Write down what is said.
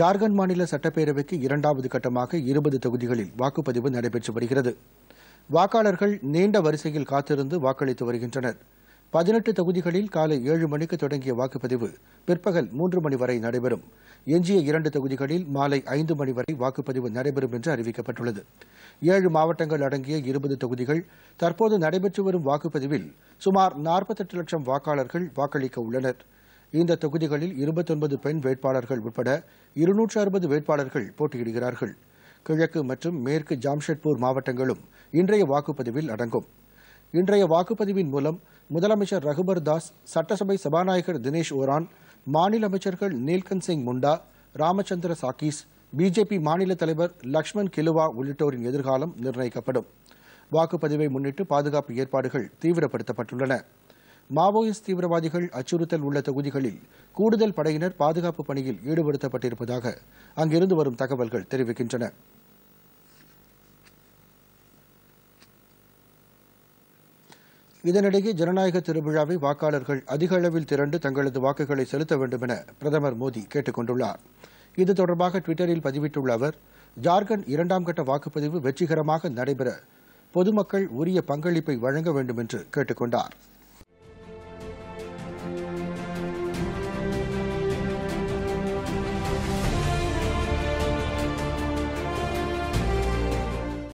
ஜார்க்கண்ட் மாநில சட்டப்பேரவைக்கு இரண்டாவது கட்டமாக இருபது தொகுதிகளில் வாக்குப்பதிவு நடைபெற்று வருகிறது வாக்காளர்கள் நீண்ட வரிசையில் காத்திருந்து வாக்களித்து வருகின்றனர் பதினெட்டு தொகுதிகளில் காலை ஏழு மணிக்கு தொடங்கிய வாக்குப்பதிவு பிற்பகல் மூன்று மணி வரை நடைபெறும் எஞ்சிய இரண்டு தொகுதிகளில் மாலை ஐந்து மணி வரை வாக்குப்பதிவு நடைபெறும் என்று அறிவிக்கப்பட்டுள்ளது ஏழு மாவட்டங்கள் அடங்கிய இருபது தொகுதிகள் தற்போது நடைபெற்று வரும் வாக்குப்பதிவில் சுமார் நாற்பத்தெட்டு லட்சம் வாக்காளர்கள் வாக்களிக்க உள்ளனா் இந்த தொகுதிகளில் இருபத்தொன்பது பெண் வேட்பாளர்கள் உட்பட இருநூற்று அறுபது வேட்பாளர்கள் போட்டியிடுகிறார்கள் கிழக்கு மற்றும் மேற்கு ஜாம்ஷெட்பூர் மாவட்டங்களும் இன்றைய வாக்குப்பதிவில் அடங்கும் இன்றைய வாக்குப்பதிவின் மூலம் முதலமைச்சர் ரகுபர் தாஸ் சட்டசபை சபாநாயகர் தினேஷ் ஓரான் மாநில அமைச்சர்கள் நீல்கன் சிங் முண்டா ராமச்சந்திர சாக்கீஸ் பிஜேபி மாநில தலைவர் லக்ஷ்மண் கிலுவா உள்ளிட்டோரின் எதிர்காலம் நிர்ணயிக்கப்படும் வாக்குப்பதிவை முன்னிட்டு பாதுகாப்பு ஏற்பாடுகள் தீவிரப்படுத்தப்பட்டுள்ளன மாவோயிஸ்ட் தீவிரவாதிகள் அச்சுறுத்தல் உள்ள தொகுதிகளில் கூடுதல் படையினர் பாதுகாப்பு பணியில் ஈடுபடுத்தப்பட்டிருப்பதாக அங்கிருந்து வரும் தகவல்கள் தெரிவிக்கின்றன இதனிடையே ஜனநாயக திருவிழாவை வாக்காளர்கள் அதிக அளவில் திரண்டு தங்களது வாக்குகளை செலுத்த வேண்டும் என பிரதமர் மோடி கேட்டுக் கொண்டுள்ளார் இது தொடர்பாக டுவிட்டரில் பதிவிட்டுள்ள அவர் ஜார்க்கண்ட் இரண்டாம் கட்ட வாக்குப்பதிவு வெற்றிகரமாக நடைபெற பொதுமக்கள் உரிய பங்களிப்பை வழங்க வேண்டும் என்று கேட்டுக் கொண்டாா்